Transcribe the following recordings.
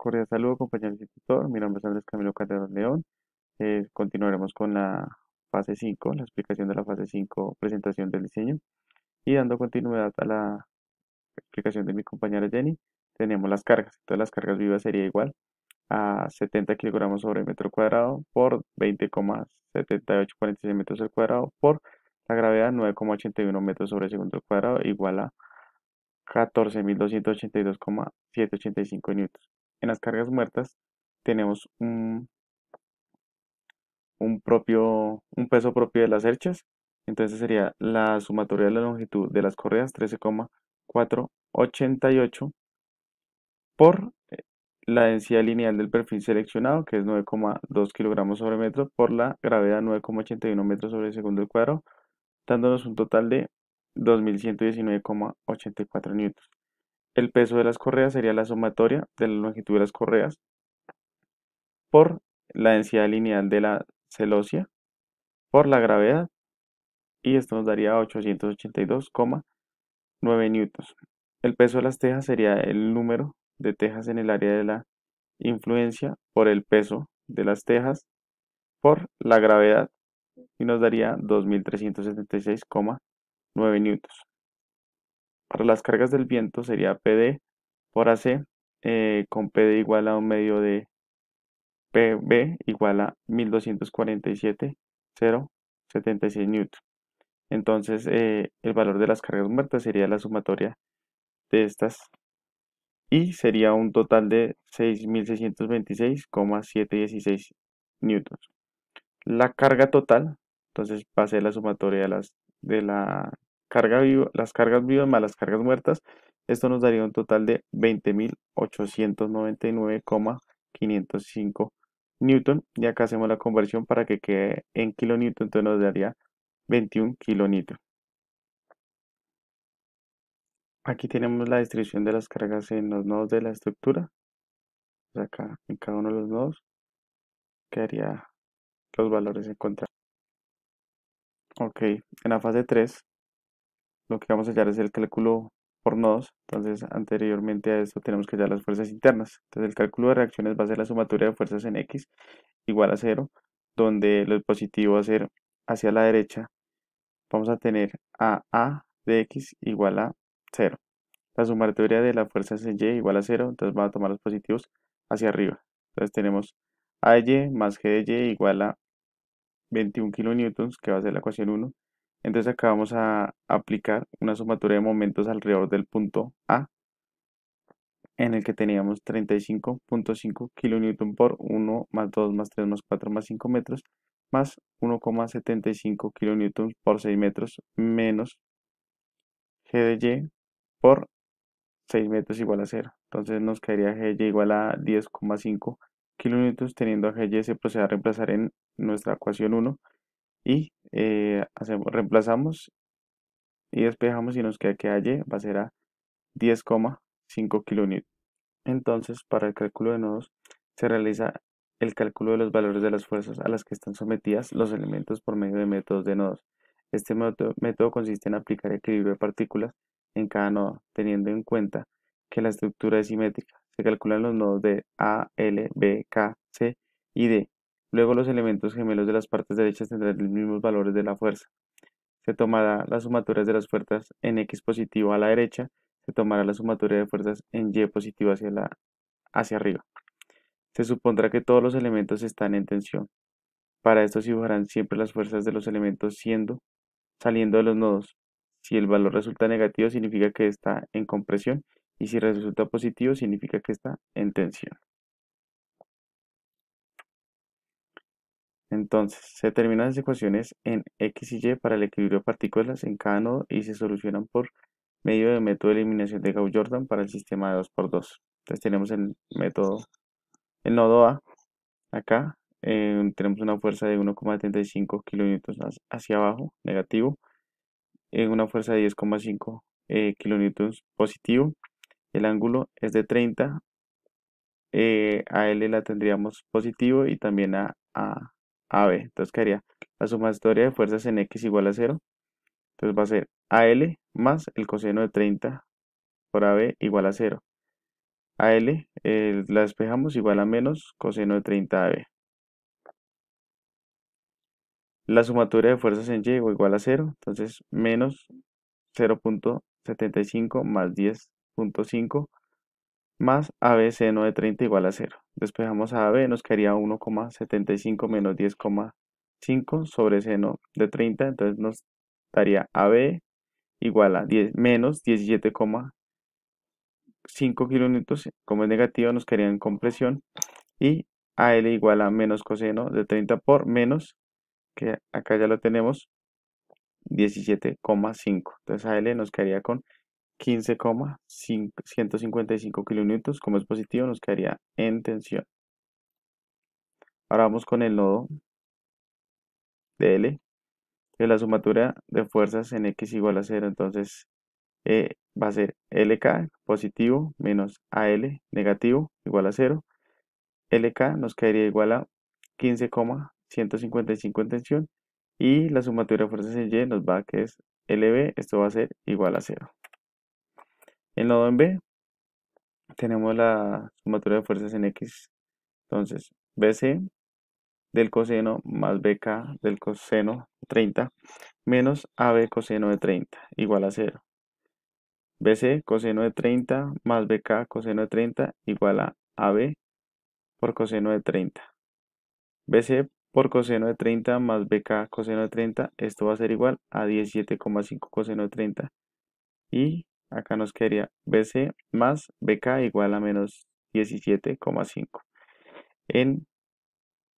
Cordial saludo, compañeros y Mi nombre es Andrés Camilo Calderón León. Eh, continuaremos con la fase 5, la explicación de la fase 5, presentación del diseño. Y dando continuidad a la explicación de mi compañera Jenny, tenemos las cargas. Entonces las cargas vivas sería igual a 70 kilogramos sobre metro cuadrado por 20,7846 metros al cuadrado por la gravedad 9,81 metros sobre segundo cuadrado igual a 14.282,785 N en las cargas muertas tenemos un, un, propio, un peso propio de las herchas. Entonces sería la sumatoria de la longitud de las correas 13,488 por eh, la densidad lineal del perfil seleccionado, que es 9,2 kilogramos sobre metro, por la gravedad 9,81 metros sobre el segundo cuadrado, dándonos un total de 2119,84 newtons. El peso de las correas sería la sumatoria de la longitud de las correas por la densidad lineal de la celosia por la gravedad y esto nos daría 882,9 newtons. El peso de las tejas sería el número de tejas en el área de la influencia por el peso de las tejas por la gravedad y nos daría 2376,9 newtons. Para las cargas del viento sería PD por AC, eh, con PD igual a un medio de PB igual a 1247,076 N. Entonces, eh, el valor de las cargas muertas sería la sumatoria de estas y sería un total de 6626,716 N. La carga total, entonces, pasé la sumatoria de las de la carga viva, las cargas vivas más las cargas muertas, esto nos daría un total de 20.899,505 newton. Y acá hacemos la conversión para que quede en kilonewton, entonces nos daría 21 kilonewton. Aquí tenemos la distribución de las cargas en los nodos de la estructura. Acá en cada uno de los nodos quedaría los valores encontrados. Ok, en la fase 3 lo que vamos a hallar es el cálculo por nodos, entonces anteriormente a esto tenemos que hallar las fuerzas internas. Entonces el cálculo de reacciones va a ser la sumatoria de fuerzas en X igual a cero, donde lo positivo va a ser hacia la derecha, vamos a tener a A de X igual a cero. La sumatoria de las fuerzas en Y igual a cero, entonces vamos a tomar los positivos hacia arriba. Entonces tenemos AY más G de Y igual a 21 kilonewtons, que va a ser la ecuación 1, entonces acá vamos a aplicar una sumatoria de momentos alrededor del punto A, en el que teníamos 35.5 kN por 1 más 2 más 3 más 4 más 5 metros, más 1,75 kN por 6 metros menos G de Y por 6 metros igual a 0. Entonces nos quedaría G igual a 10,5 kN teniendo a G se procede a reemplazar en nuestra ecuación 1 y eh, hacemos, reemplazamos y despejamos y nos queda que AY va a ser a 10,5 kN. Entonces, para el cálculo de nodos se realiza el cálculo de los valores de las fuerzas a las que están sometidas los elementos por medio de métodos de nodos. Este método consiste en aplicar equilibrio de partículas en cada nodo, teniendo en cuenta que la estructura es simétrica. Se calculan los nodos de A, L, B, K, C y D Luego los elementos gemelos de las partes derechas tendrán los mismos valores de la fuerza. Se tomará las sumatoria de las fuerzas en X positivo a la derecha, se tomará la sumatoria de fuerzas en Y positivo hacia, hacia arriba. Se supondrá que todos los elementos están en tensión. Para esto se dibujarán siempre las fuerzas de los elementos siendo, saliendo de los nodos. Si el valor resulta negativo significa que está en compresión y si resulta positivo significa que está en tensión. Entonces, se terminan las ecuaciones en X y Y para el equilibrio de partículas en cada nodo y se solucionan por medio del método de eliminación de Gauss-Jordan para el sistema de 2x2. Entonces tenemos el método, el nodo A, acá em, tenemos una fuerza de 1,35 kN hacia abajo, negativo, en eh, una fuerza de 10,5 eh, kN positivo, el ángulo es de 30, eh, a L la tendríamos positivo y también a, a AB. Entonces haría? la sumatoria de fuerzas en X igual a 0. Entonces va a ser AL más el coseno de 30 por AB igual a 0. AL eh, la despejamos igual a menos coseno de 30 AB. La sumatoria de fuerzas en Y igual a 0. Entonces menos 0.75 más 10.5 más ab seno de 30 igual a 0. Despejamos a AB, nos quedaría 1,75 menos 10,5 sobre seno de 30, entonces nos daría AB igual a 10, menos 17,5 kN como es negativo nos quedaría en compresión, y AL igual a menos coseno de 30 por menos, que acá ya lo tenemos, 17,5. Entonces AL nos quedaría con 15,155 kilonewtons. Como es positivo, nos quedaría en tensión. Ahora vamos con el nodo de L, la sumatura de fuerzas en X igual a 0. Entonces eh, va a ser LK positivo menos AL negativo igual a 0. LK nos quedaría igual a 15,155 en tensión. Y la sumatura de fuerzas en Y nos va a que es LB, esto va a ser igual a 0. En nodo en b tenemos la sumatoria de fuerzas en X. Entonces, BC del coseno más BK del coseno 30 menos AB coseno de 30 igual a 0. BC coseno de 30 más BK coseno de 30 igual a AB por coseno de 30. BC por coseno de 30 más BK coseno de 30, esto va a ser igual a 17,5 coseno de 30 y Acá nos quedaría BC más BK igual a menos 17,5. En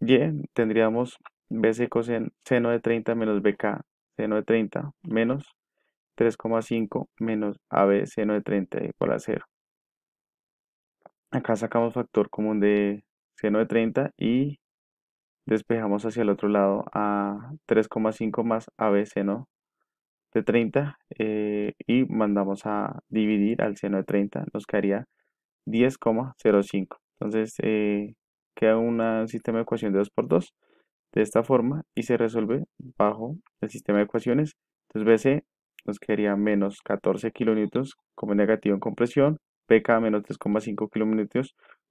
Y tendríamos BC coseno seno de 30 menos BK seno de 30 menos 3,5 menos AB seno de 30 e igual a 0. Acá sacamos factor común de seno de 30 y despejamos hacia el otro lado a 3,5 más AB seno de 30 eh, y mandamos a dividir al seno de 30, nos quedaría 10,05. Entonces eh, queda un sistema de ecuación de 2 por 2 de esta forma y se resuelve bajo el sistema de ecuaciones. Entonces BC nos quedaría menos 14 kN como negativo en compresión, PK menos 3,5 kN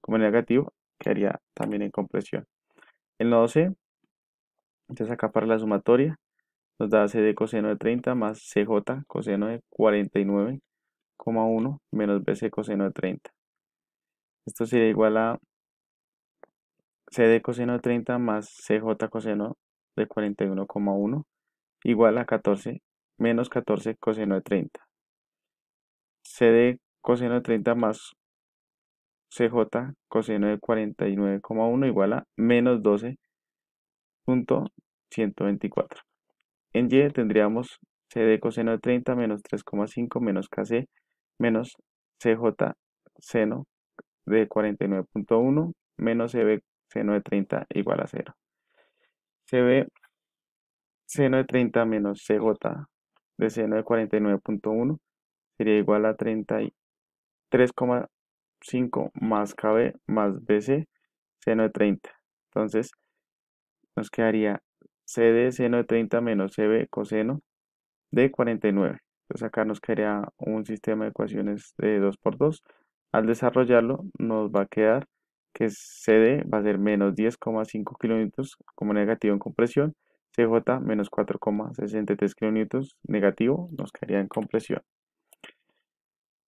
como negativo, quedaría también en compresión. El nodo C, entonces acá para la sumatoria, nos da CD coseno de 30 más cj coseno de 49,1 menos bc coseno de 30. Esto sería igual a CD coseno de 30 más cj coseno de 41,1 igual a 14 menos 14 coseno de 30. CD coseno de 30 más cj coseno de 49,1 igual a menos 12.124. En y tendríamos c de coseno de 30 menos 3,5 menos kc menos cj seno de 49.1 menos cb seno de 30 igual a 0. cb seno de 30 menos cj de seno de 49.1 sería igual a 33,5 más kb más bc seno de 30. Entonces nos quedaría CD seno de 30 menos CB coseno de 49. Entonces acá nos quedaría un sistema de ecuaciones de 2 por 2. Al desarrollarlo nos va a quedar que CD va a ser menos 10,5 kN como negativo en compresión, CJ menos 4,63 kN negativo nos quedaría en compresión.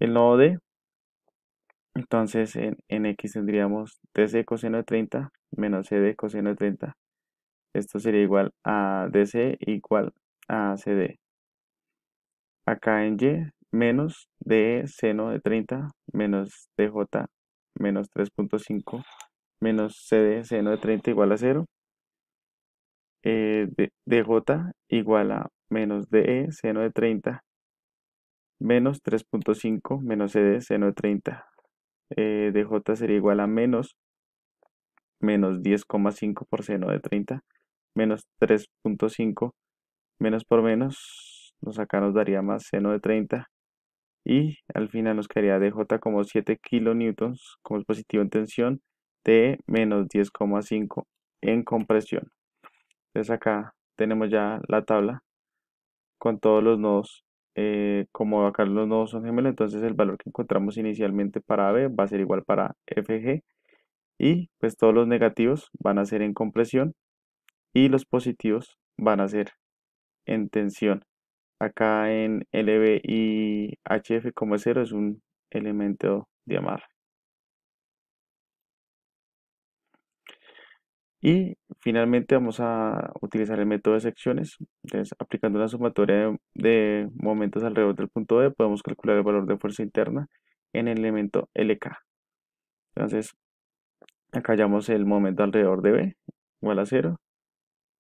El nodo D, entonces en, en X tendríamos TC coseno de 30 menos CD coseno de 30 esto sería igual a DC igual a CD. Acá en Y menos de seno de 30 menos DJ menos 3.5 menos CD seno de 30 igual a 0. Eh, DJ igual a menos DE seno de 30 menos 3.5 menos CD seno de 30. Eh, DJ sería igual a menos menos 10,5 por seno de 30 menos 3.5 menos por menos, nos acá nos daría más seno de 30 y al final nos quedaría DJ como 7 kN como es positivo en tensión de menos 10,5 en compresión. Entonces acá tenemos ya la tabla con todos los nodos. Eh, como acá los nodos son gemelos, entonces el valor que encontramos inicialmente para AB va a ser igual para FG y pues todos los negativos van a ser en compresión y los positivos van a ser en tensión. Acá en LB y HF como cero es un elemento de amarre. Y finalmente vamos a utilizar el método de secciones. Entonces, aplicando la sumatoria de, momentos alrededor del punto D, podemos calcular el valor de fuerza interna en el elemento LK. Entonces, acá hallamos el momento alrededor de B, igual a 0.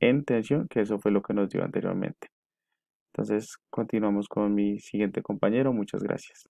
en tensión, que eso fue lo que nos dio anteriormente. Entonces, continuamos con mi siguiente compañero. Muchas gracias.